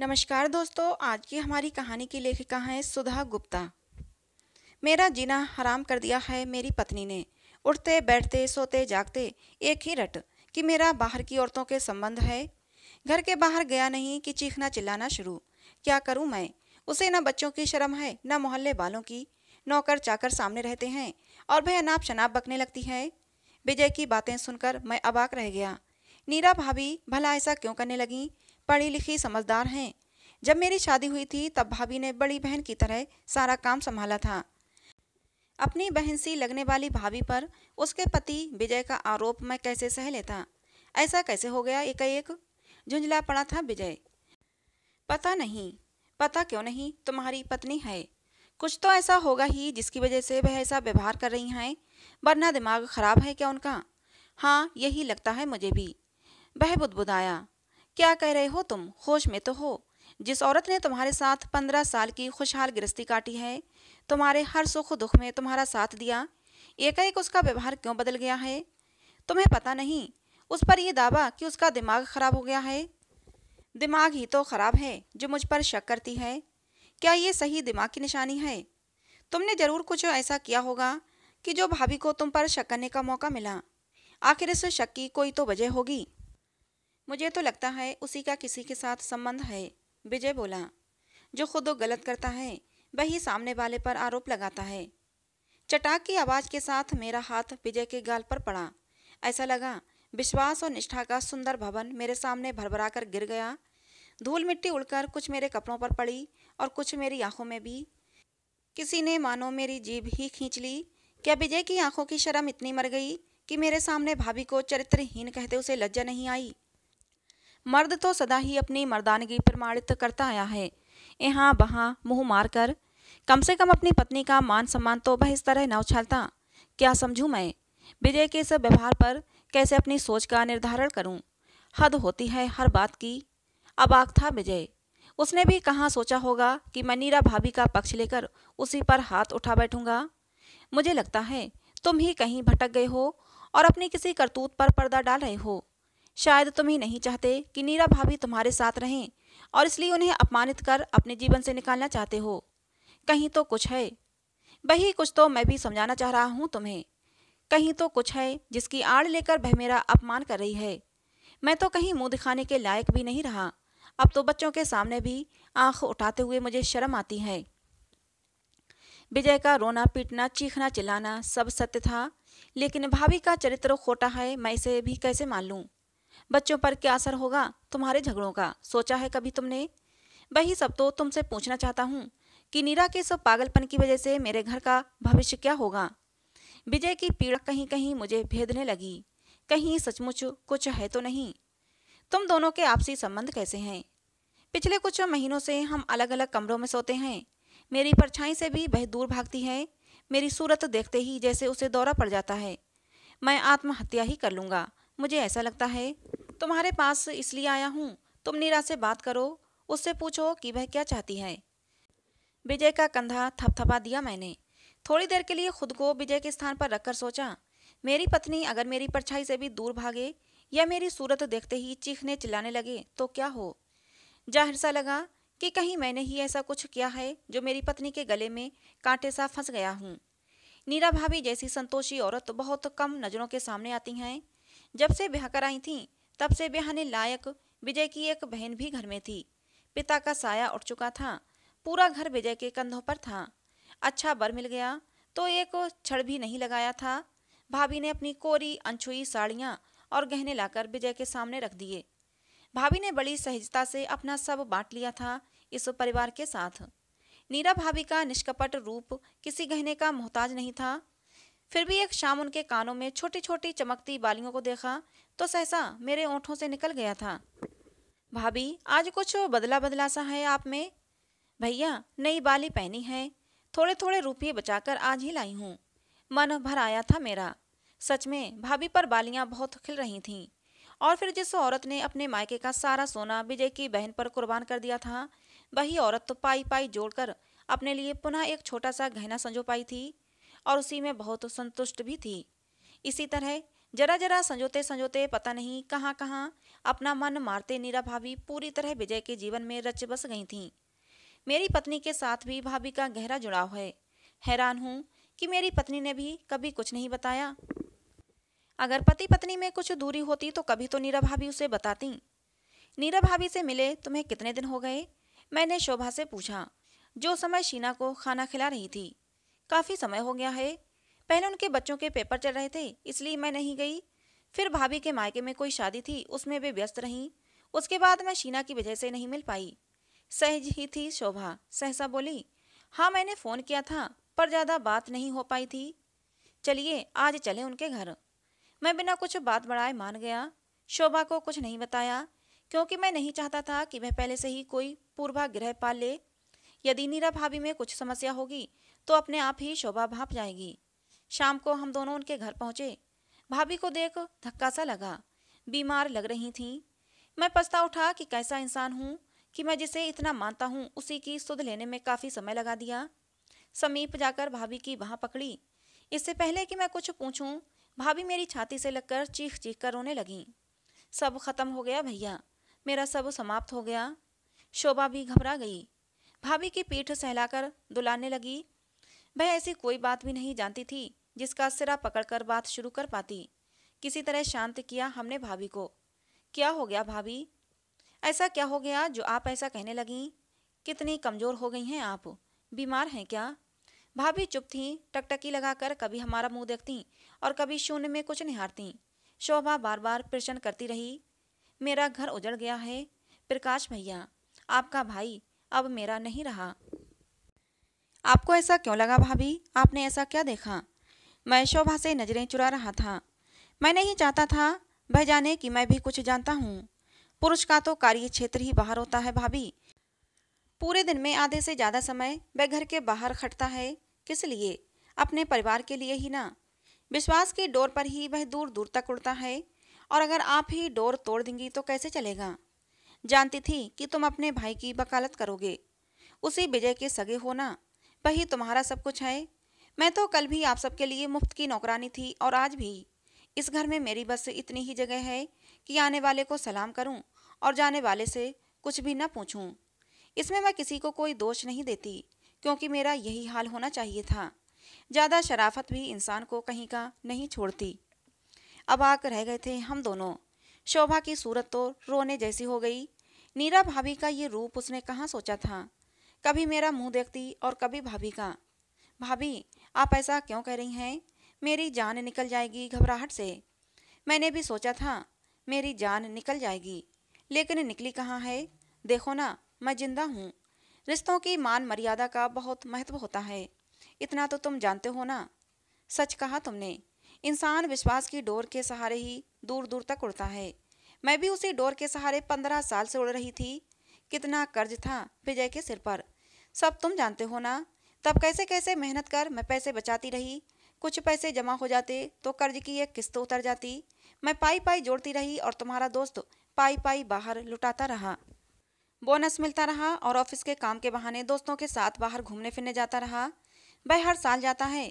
नमस्कार दोस्तों आज की हमारी कहानी की लेखिका हैं सुधा गुप्ता मेरा जीना हराम कर दिया है मेरी पत्नी ने उठते बैठते सोते जागते एक ही रट कि मेरा बाहर की औरतों के संबंध है घर के बाहर गया नहीं कि चीखना चिल्लाना शुरू क्या करूं मैं उसे न बच्चों की शर्म है न मोहल्ले वालों की नौकर चाकर सामने रहते हैं और वह अनाप शनाप बकने लगती है विजय की बातें सुनकर मैं अबाक रह गया नीरा भाभी भला ऐसा क्यों करने लगी पढ़ी लिखी समझदार हैं जब मेरी शादी हुई थी तब भाभी ने बड़ी बहन की तरह सारा काम संभाला था अपनी बहन सी लगने वाली भाभी पर उसके पति विजय का आरोप मैं कैसे सह लेता ऐसा कैसे हो गया एक एक झुंझला पड़ा था विजय पता नहीं पता क्यों नहीं तुम्हारी पत्नी है कुछ तो ऐसा होगा ही जिसकी वजह से वह ऐसा व्यवहार कर रही हैं वरना दिमाग खराब है क्या उनका हाँ यही लगता है मुझे भी वह बुदबुदाया क्या कह रहे हो तुम होश में तो हो जिस औरत ने तुम्हारे साथ पंद्रह साल की खुशहाल गृहस्थी काटी है तुम्हारे हर सुख दुख में तुम्हारा साथ दिया एकाएक उसका व्यवहार क्यों बदल गया है तुम्हें पता नहीं उस पर यह दावा कि उसका दिमाग खराब हो गया है दिमाग ही तो खराब है जो मुझ पर शक करती है क्या ये सही दिमाग की निशानी है तुमने जरूर कुछ ऐसा किया होगा कि जो भाभी को तुम पर शक करने का मौका मिला आखिर इस शक की कोई तो वजह होगी मुझे तो लगता है उसी का किसी के साथ संबंध है विजय बोला जो खुद गलत करता है वही सामने वाले पर आरोप लगाता है चटाक की आवाज़ के साथ मेरा हाथ विजय के गाल पर पड़ा ऐसा लगा विश्वास और निष्ठा का सुंदर भवन मेरे सामने भरभरा कर गिर गया धूल मिट्टी उड़कर कुछ मेरे कपड़ों पर पड़ी और कुछ मेरी आंखों में भी किसी ने मानो मेरी जीभ ही खींच ली क्या विजय की आंखों की शर्म इतनी मर गई कि मेरे सामने भाभी को चरित्रहीन कहते उसे लज्जा नहीं आई मर्द तो सदा ही अपनी मर्दानगी प्रमाणित करता आया है यहाँ वहाँ मुंह मारकर कम से कम अपनी पत्नी का मान सम्मान तो वह इस तरह न उछालता क्या समझूं मैं विजय के इस व्यवहार पर कैसे अपनी सोच का निर्धारण करूं? हद होती है हर बात की अब आग था विजय उसने भी कहाँ सोचा होगा कि मैं नीरा भाभी का पक्ष लेकर उसी पर हाथ उठा बैठूंगा मुझे लगता है तुम ही कहीं भटक गए हो और अपनी किसी करतूत पर पर्दा डाल रहे हो शायद तुम ही नहीं चाहते कि नीरा भाभी तुम्हारे साथ रहें और इसलिए उन्हें अपमानित कर अपने जीवन से निकालना चाहते हो कहीं तो कुछ है वही कुछ तो मैं भी समझाना चाह रहा हूँ तुम्हें कहीं तो कुछ है जिसकी आड़ लेकर वह मेरा अपमान कर रही है मैं तो कहीं मुंह दिखाने के लायक भी नहीं रहा अब तो बच्चों के सामने भी आंख उठाते हुए मुझे शर्म आती है विजय का रोना पीटना चीखना चिल्लाना सब सत्य था लेकिन भाभी का चरित्र खोटा है मैं इसे भी कैसे मान लूँ बच्चों पर क्या असर होगा तुम्हारे झगड़ों का सोचा है कभी तुमने वही सब तो तुमसे पूछना चाहता हूँ कि नीरा के सब पागलपन की वजह से मेरे घर का भविष्य क्या होगा विजय की पीड़ा कहीं कहीं मुझे भेदने लगी कहीं सचमुच कुछ है तो नहीं तुम दोनों के आपसी संबंध कैसे हैं पिछले कुछ महीनों से हम अलग अलग कमरों में सोते हैं मेरी परछाई से भी वह दूर भागती है मेरी सूरत देखते ही जैसे उसे दौरा पड़ जाता है मैं आत्महत्या ही कर लूँगा मुझे ऐसा लगता है तुम्हारे पास इसलिए आया हूँ तुम नीरा से बात करो उससे पूछो कि वह क्या चाहती है विजय का कंधा थपथपा दिया मैंने थोड़ी देर के लिए खुद को विजय के स्थान पर रखकर सोचा मेरी पत्नी अगर मेरी परछाई से भी दूर भागे या मेरी सूरत देखते ही चीखने चिल्लाने लगे तो क्या हो जाहिर सा लगा कि कहीं मैंने ही ऐसा कुछ किया है जो मेरी पत्नी के गले में कांटे सा फंस गया हूँ नीरा भाभी जैसी संतोषी औरत बहुत कम नज़रों के सामने आती हैं जब से ब्याह कर आई थी तब से ब्याहने लायक विजय की एक बहन भी घर में थी पिता का साया उठ चुका था पूरा घर विजय के कंधों पर था अच्छा बर मिल गया तो एक छड़ भी नहीं लगाया था भाभी ने अपनी कोरी अनछुई साड़ियाँ और गहने लाकर विजय के सामने रख दिए भाभी ने बड़ी सहजता से अपना सब बांट लिया था इस परिवार के साथ नीरा भाभी का निष्कपट रूप किसी गहने का मोहताज नहीं था फिर भी एक शाम उनके कानों में छोटी छोटी चमकती बालियों को देखा तो सहसा मेरे ओंठों से निकल गया था भाभी आज कुछ बदला बदला सा है आप में भैया नई बाली पहनी है थोड़े थोड़े रुपये बचाकर आज ही लाई हूँ मन भर आया था मेरा सच में भाभी पर बालियाँ बहुत खिल रही थीं और फिर जिस औरत ने अपने मायके का सारा सोना विजय की बहन पर कुर्बान कर दिया था वही औरत तो पाई पाई जोड़कर अपने लिए पुनः एक छोटा सा गहना संजो पाई थी और उसी में बहुत संतुष्ट भी थी इसी तरह जरा जरा संजोते संजोते पता नहीं कहाँ कहाँ अपना मन मारते नीरा भाभी पूरी तरह विजय के जीवन में रच बस गई थी मेरी पत्नी के साथ भी भाभी का गहरा जुड़ाव है हैरान हूँ कि मेरी पत्नी ने भी कभी कुछ नहीं बताया अगर पति पत्नी में कुछ दूरी होती तो कभी तो नीरा भाभी उसे बताती नीरा भाभी से मिले तुम्हें कितने दिन हो गए मैंने शोभा से पूछा जो समय शीना को खाना खिला रही थी काफ़ी समय हो गया है पहले उनके बच्चों के पेपर चल रहे थे इसलिए मैं नहीं गई फिर भाभी के मायके में कोई शादी थी उसमें वे व्यस्त रहीं उसके बाद मैं शीना की वजह से नहीं मिल पाई सहज ही थी शोभा सहसा बोली हाँ मैंने फ़ोन किया था पर ज़्यादा बात नहीं हो पाई थी चलिए आज चले उनके घर मैं बिना कुछ बात बढ़ाए मान गया शोभा को कुछ नहीं बताया क्योंकि मैं नहीं चाहता था कि वह पहले से ही कोई पूर्वाग्रह पाल ले यदि नीरा भाभी में कुछ समस्या होगी तो अपने आप ही शोभा भाप जाएगी शाम को हम दोनों उनके घर पहुंचे भाभी को देख धक्का सा लगा बीमार लग रही थी मैं पछता उठा कि कैसा इंसान हूँ कि मैं जिसे इतना मानता हूँ उसी की सुध लेने में काफ़ी समय लगा दिया समीप जाकर भाभी की बाह पकड़ी इससे पहले कि मैं कुछ पूछूं भाभी मेरी छाती से लगकर चीख चीख कर रोने लगी सब खत्म हो गया भैया मेरा सब समाप्त हो गया शोभा भी घबरा गई भाभी की पीठ सहलाकर दुलाने लगी वह ऐसी कोई बात भी नहीं जानती थी जिसका सिरा पकड़कर बात शुरू कर पाती किसी तरह शांत किया हमने भाभी को क्या हो गया भाभी ऐसा क्या हो गया जो आप ऐसा कहने लगी कितनी कमज़ोर हो गई हैं आप बीमार हैं क्या भाभी चुप थीं टकटकी लगाकर कभी हमारा मुंह देखती और कभी शून्य में कुछ निहारती शोभा बार बार प्रश्न करती रही मेरा घर उजड़ गया है प्रकाश भैया आपका भाई अब मेरा नहीं रहा आपको ऐसा क्यों लगा भाभी आपने ऐसा क्या देखा मैं शोभा से नज़रें चुरा रहा था मैं नहीं चाहता था वह जाने कि मैं भी कुछ जानता हूँ पुरुष का तो कार्य क्षेत्र ही बाहर होता है भाभी पूरे दिन में आधे से ज़्यादा समय वह घर के बाहर खटता है किस लिए अपने परिवार के लिए ही ना विश्वास की डोर पर ही वह दूर दूर तक उड़ता है और अगर आप ही डोर तोड़ देंगी तो कैसे चलेगा जानती थी कि तुम अपने भाई की वकालत करोगे उसी विजय के सगे हो ना पर ही तुम्हारा सब कुछ है मैं तो कल भी आप सबके लिए मुफ्त की नौकरानी थी और आज भी इस घर में मेरी बस इतनी ही जगह है कि आने वाले को सलाम करूं और जाने वाले से कुछ भी न पूछूं। इसमें मैं किसी को कोई दोष नहीं देती क्योंकि मेरा यही हाल होना चाहिए था ज़्यादा शराफत भी इंसान को कहीं का नहीं छोड़ती अब आक रह गए थे हम दोनों शोभा की सूरत तो रोने जैसी हो गई नीरा भाभी का ये रूप उसने कहाँ सोचा था कभी मेरा मुंह देखती और कभी भाभी का भाभी आप ऐसा क्यों कह रही हैं मेरी जान निकल जाएगी घबराहट से मैंने भी सोचा था मेरी जान निकल जाएगी लेकिन निकली कहाँ है देखो ना मैं जिंदा हूँ रिश्तों की मान मर्यादा का बहुत महत्व होता है इतना तो तुम जानते हो ना सच कहा तुमने इंसान विश्वास की डोर के सहारे ही दूर दूर तक उड़ता है मैं भी उसी डोर के सहारे पंद्रह साल से उड़ रही थी कितना कर्ज था विजय के सिर पर सब तुम जानते हो ना तब कैसे कैसे मेहनत कर मैं पैसे बचाती रही कुछ पैसे जमा हो जाते तो कर्ज की एक किस्त उतर जाती मैं पाई पाई जोड़ती रही और तुम्हारा दोस्त पाई पाई बाहर लुटाता रहा बोनस मिलता रहा और ऑफिस के काम के बहाने दोस्तों के साथ बाहर घूमने फिरने जाता रहा वह हर साल जाता है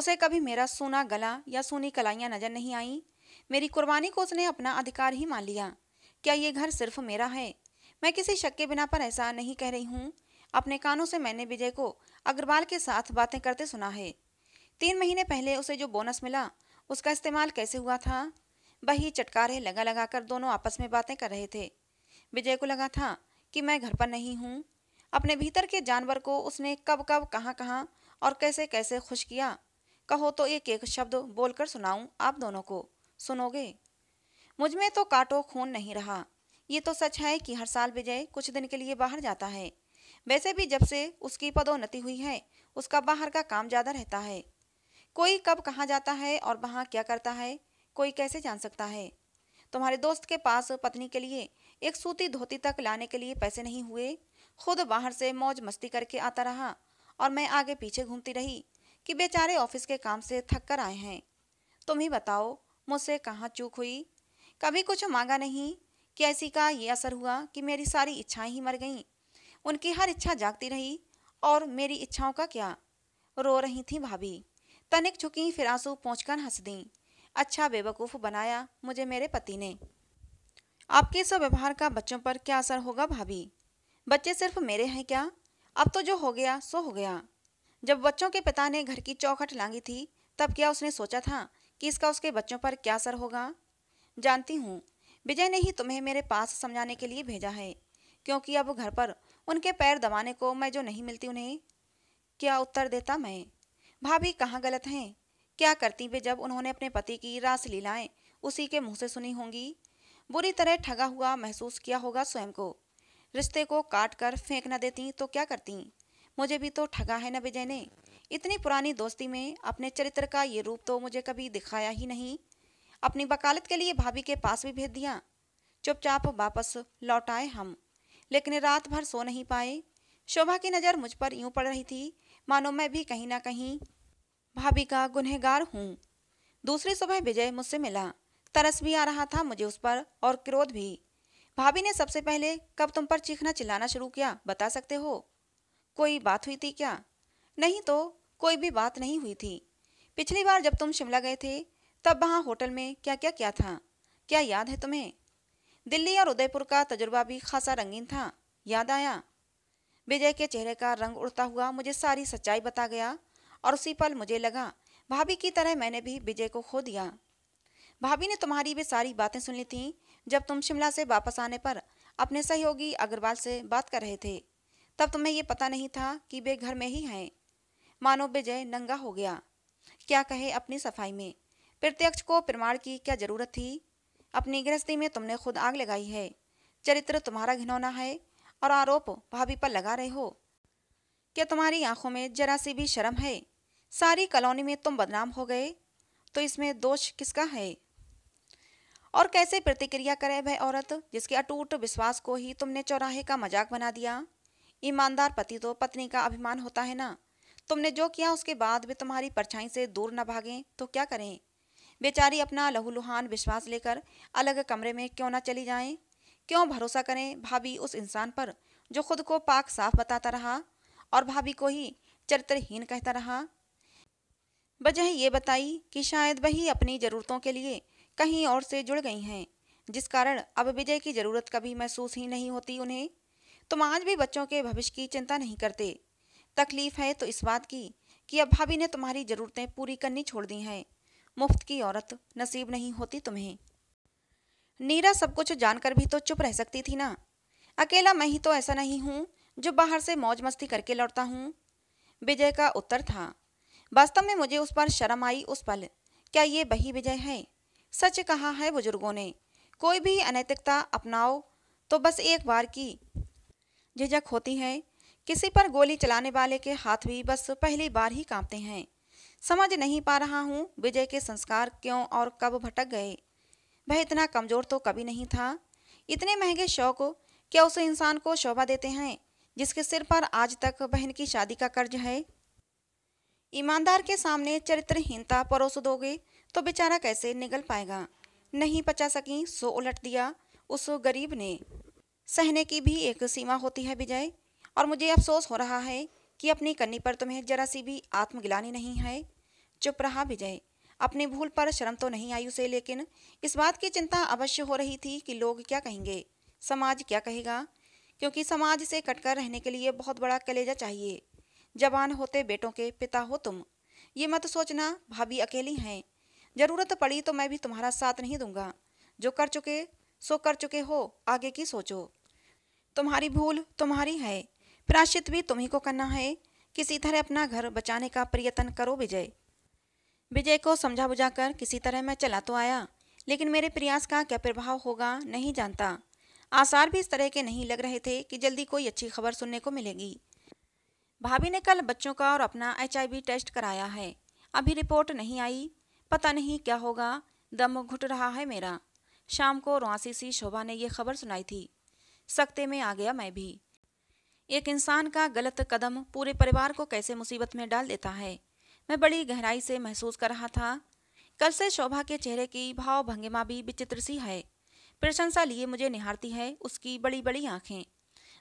उसे कभी मेरा सूना गला या सूनी कलाइयाँ नजर नहीं आईं मेरी कुर्बानी को उसने अपना अधिकार ही मान लिया क्या ये घर सिर्फ मेरा है मैं किसी शक के बिना पर ऐसा नहीं कह रही हूँ अपने कानों से मैंने विजय को अग्रवाल के साथ बातें करते सुना है तीन महीने पहले उसे जो बोनस मिला उसका इस्तेमाल कैसे हुआ था वही चटकारे लगा लगा कर दोनों आपस में बातें कर रहे थे विजय को लगा था कि मैं घर पर नहीं हूँ अपने भीतर के जानवर को उसने कब कब कहाँ कहाँ और कैसे कैसे खुश किया कहो तो एक एक शब्द बोलकर सुनाऊं आप दोनों को सुनोगे मुझमें तो काटो खून नहीं रहा ये तो सच है कि हर साल विजय कुछ दिन के लिए बाहर जाता है वैसे भी जब से उसकी पदोन्नति हुई है उसका बाहर का काम ज़्यादा रहता है कोई कब कहाँ जाता है और वहाँ क्या करता है कोई कैसे जान सकता है तुम्हारे दोस्त के पास पत्नी के लिए एक सूती धोती तक लाने के लिए पैसे नहीं हुए खुद बाहर से मौज मस्ती करके आता रहा और मैं आगे पीछे घूमती रही कि बेचारे ऑफिस के काम से थक कर आए हैं तुम ही बताओ मुझसे कहाँ चूक हुई कभी कुछ मांगा नहीं कैसी का ये असर हुआ कि मेरी सारी इच्छाएं ही मर गईं उनकी हर इच्छा जागती रही और मेरी इच्छाओं का क्या रो रही थी भाभी तनिक झुकी फिर आंसू पहुँच हंस दी अच्छा बेवकूफ़ बनाया मुझे मेरे पति ने आपके इस व्यवहार का बच्चों पर क्या असर होगा भाभी बच्चे सिर्फ मेरे हैं क्या अब तो जो हो गया सो हो गया जब बच्चों के पिता ने घर की चौखट लांगी थी तब क्या उसने सोचा था कि इसका उसके बच्चों पर क्या असर होगा जानती हूँ विजय ने ही तुम्हें मेरे पास समझाने के लिए भेजा है क्योंकि अब घर पर उनके पैर दबाने को मैं जो नहीं मिलती उन्हें क्या उत्तर देता मैं भाभी कहाँ गलत हैं क्या करती वे जब उन्होंने अपने पति की रास लीलाएं उसी के मुंह से सुनी होंगी बुरी तरह ठगा हुआ महसूस किया होगा स्वयं को रिश्ते को काट कर फेंक न देती तो क्या करती मुझे भी तो ठगा है न विजय ने इतनी पुरानी दोस्ती में अपने चरित्र का ये रूप तो मुझे कभी दिखाया ही नहीं अपनी वकालत के लिए भाभी के पास भी भेज दिया चुपचाप वापस लौट आए हम लेकिन रात भर सो नहीं पाए शोभा की नज़र मुझ पर यूं पड़ रही थी मानो मैं भी कहीं ना कहीं भाभी का गुनहगार हूं दूसरी सुबह विजय मुझसे मिला तरस भी आ रहा था मुझे उस पर और क्रोध भी भाभी ने सबसे पहले कब तुम पर चीखना चिल्लाना शुरू किया बता सकते हो कोई बात हुई थी क्या नहीं तो कोई भी बात नहीं हुई थी पिछली बार जब तुम शिमला गए थे तब वहाँ होटल में क्या क्या क्या था क्या याद है तुम्हें दिल्ली और उदयपुर का तजुर्बा भी खासा रंगीन था याद आया विजय के चेहरे का रंग उड़ता हुआ मुझे सारी सच्चाई बता गया और उसी पल मुझे लगा भाभी की तरह मैंने भी विजय को खो दिया भाभी ने तुम्हारी भी सारी बातें सुन ली थीं जब तुम शिमला से वापस आने पर अपने सहयोगी अग्रवाल से बात कर रहे थे तब तुम्हें ये पता नहीं था कि वे घर में ही हैं मानो विजय नंगा हो गया क्या कहे अपनी सफाई में प्रत्यक्ष को प्रमाण की क्या जरूरत थी अपनी गृहस्थी में तुमने खुद आग लगाई है चरित्र तुम्हारा घिनौना है और आरोप भाभी पर लगा रहे हो क्या तुम्हारी आंखों में जरा सी भी शर्म है सारी कॉलोनी में तुम बदनाम हो गए तो इसमें दोष किसका है और कैसे प्रतिक्रिया करे वह औरत जिसके अटूट विश्वास को ही तुमने चौराहे का मजाक बना दिया ईमानदार पति तो पत्नी का अभिमान होता है ना तुमने जो किया उसके बाद भी तुम्हारी परछाई से दूर न भागें तो क्या करें बेचारी अपना लहूलुहान विश्वास लेकर अलग कमरे में क्यों ना चली जाएं? क्यों भरोसा करें भाभी उस इंसान पर जो खुद को पाक साफ बताता रहा और भाभी को ही चरित्रहीन कहता रहा वजह ये बताई कि शायद वही अपनी ज़रूरतों के लिए कहीं और से जुड़ गई हैं जिस कारण अब विजय की ज़रूरत कभी महसूस ही नहीं होती उन्हें तुम आज भी बच्चों के भविष्य की चिंता नहीं करते तकलीफ है तो इस बात की कि अब भाभी ने तुम्हारी ज़रूरतें पूरी करनी छोड़ दी हैं मुफ्त की औरत नसीब नहीं होती तुम्हें नीरा सब कुछ जानकर भी तो चुप रह सकती थी ना अकेला मैं ही तो ऐसा नहीं हूं जो बाहर से मौज मस्ती करके लौटता हूं विजय का उत्तर था वास्तव में मुझे उस पर शर्म आई उस पल क्या ये बही विजय है सच कहा है बुजुर्गों ने कोई भी अनैतिकता अपनाओ तो बस एक बार की झिझक होती है किसी पर गोली चलाने वाले के हाथ भी बस पहली बार ही कांपते हैं समझ नहीं पा रहा हूँ विजय के संस्कार क्यों और कब भटक गए वह इतना कमजोर तो कभी नहीं था इतने महंगे शौक क्या उस इंसान को शोभा देते हैं जिसके सिर पर आज तक बहन की शादी का कर्ज है ईमानदार के सामने चरित्रहीनता परोस दोगे तो बेचारा कैसे निगल पाएगा नहीं पचा सकी सो उलट दिया उस गरीब ने सहने की भी एक सीमा होती है विजय और मुझे अफसोस हो रहा है कि अपनी कन्नी पर तुम्हें जरा सी भी आत्मगिलानी नहीं है चुप रहा विजय अपनी भूल पर शर्म तो नहीं आई उसे लेकिन इस बात की चिंता अवश्य हो रही थी कि लोग क्या कहेंगे समाज क्या कहेगा क्योंकि समाज से कटकर रहने के लिए बहुत बड़ा कलेजा चाहिए जवान होते बेटों के पिता हो तुम ये मत सोचना भाभी अकेली हैं जरूरत पड़ी तो मैं भी तुम्हारा साथ नहीं दूंगा जो कर चुके सो कर चुके हो आगे की सोचो तुम्हारी भूल तुम्हारी है प्राश्चित भी तुम्ही को करना है किसी तरह अपना घर बचाने का प्रयत्न करो विजय विजय को समझा बुझाकर किसी तरह मैं चला तो आया लेकिन मेरे प्रयास का क्या प्रभाव होगा नहीं जानता आसार भी इस तरह के नहीं लग रहे थे कि जल्दी कोई अच्छी खबर सुनने को मिलेगी भाभी ने कल बच्चों का और अपना एच टेस्ट कराया है अभी रिपोर्ट नहीं आई पता नहीं क्या होगा दम घुट रहा है मेरा शाम को रुआसी सी शोभा ने यह खबर सुनाई थी सख्ते में आ गया मैं भी एक इंसान का गलत कदम पूरे परिवार को कैसे मुसीबत में डाल देता है मैं बड़ी गहराई से महसूस कर रहा था कल से शोभा के चेहरे की भाव भंगिमा भी विचित्र सी है प्रशंसा लिए मुझे निहारती है उसकी बड़ी बड़ी आँखें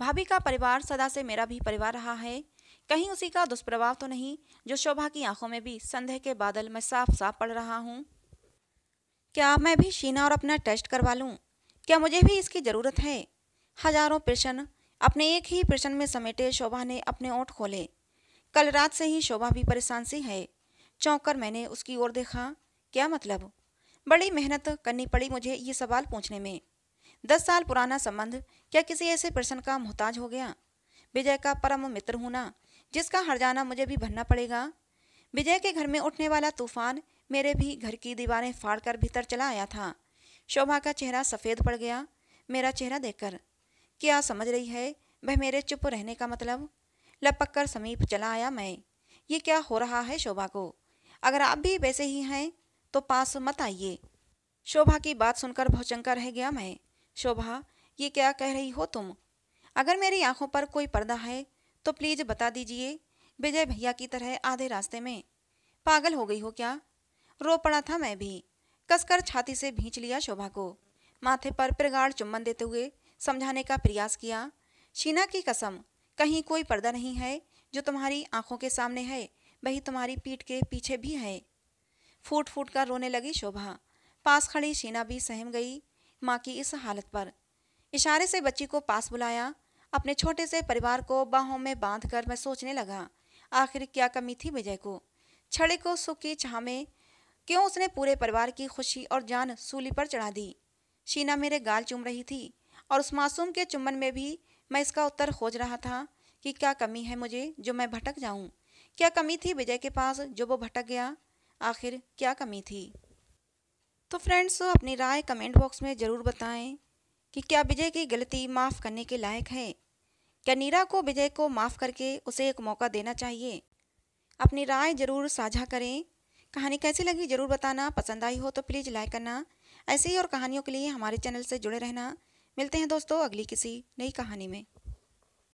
भाभी का परिवार सदा से मेरा भी परिवार रहा है कहीं उसी का दुष्प्रभाव तो नहीं जो शोभा की आंखों में भी संदेह के बादल मैं साफ साफ पड़ रहा हूँ क्या मैं भी शीना और अपना टेस्ट करवा लूँ क्या मुझे भी इसकी ज़रूरत है हजारों प्रश्न अपने एक ही प्रश्न में समेटे शोभा ने अपने ओठ खोले कल रात से ही शोभा भी परेशान सी है चौंक कर मैंने उसकी ओर देखा क्या मतलब बड़ी मेहनत करनी पड़ी मुझे ये सवाल पूछने में दस साल पुराना संबंध क्या किसी ऐसे पर्सन का मोहताज हो गया विजय का परम मित्र हूं ना जिसका हरजाना मुझे भी भरना पड़ेगा विजय के घर में उठने वाला तूफान मेरे भी घर की दीवारें फाड़कर भीतर चला आया था शोभा का चेहरा सफ़ेद पड़ गया मेरा चेहरा देखकर क्या समझ रही है वह मेरे चुप रहने का मतलब लपक कर समीप चला आया मैं ये क्या हो रहा है शोभा को अगर आप भी वैसे ही हैं तो पास मत आइए शोभा की बात सुनकर भौचंका रह गया मैं शोभा ये क्या कह रही हो तुम अगर मेरी आंखों पर कोई पर्दा है तो प्लीज बता दीजिए विजय भैया की तरह आधे रास्ते में पागल हो गई हो क्या रो पड़ा था मैं भी कसकर छाती से भींच लिया शोभा को माथे पर प्रगाढ़ चुम्बन देते हुए समझाने का प्रयास किया शीना की कसम कहीं कोई पर्दा नहीं है जो तुम्हारी आंखों के सामने है वही तुम्हारी पीठ के पीछे भी है फूट फूट कर रोने लगी शोभा पास खड़ी शीना भी सहम गई माँ की इस हालत पर इशारे से बच्ची को पास बुलाया अपने छोटे से परिवार को बाहों में बांध कर मैं सोचने लगा आखिर क्या कमी थी विजय को छड़े को सुख की चाह में क्यों उसने पूरे परिवार की खुशी और जान सूली पर चढ़ा दी शीना मेरे गाल चूम रही थी और उस मासूम के चुम्बन में भी मैं इसका उत्तर खोज रहा था कि क्या कमी है मुझे जो मैं भटक जाऊं क्या कमी थी विजय के पास जो वो भटक गया आखिर क्या कमी थी तो फ्रेंड्स अपनी राय कमेंट बॉक्स में ज़रूर बताएं कि क्या विजय की गलती माफ़ करने के लायक है क्या नीरा को विजय को माफ़ करके उसे एक मौका देना चाहिए अपनी राय ज़रूर साझा करें कहानी कैसी लगी ज़रूर बताना पसंद आई हो तो प्लीज़ लाइक करना ऐसे ही और कहानियों के लिए हमारे चैनल से जुड़े रहना मिलते हैं दोस्तों अगली किसी नई कहानी में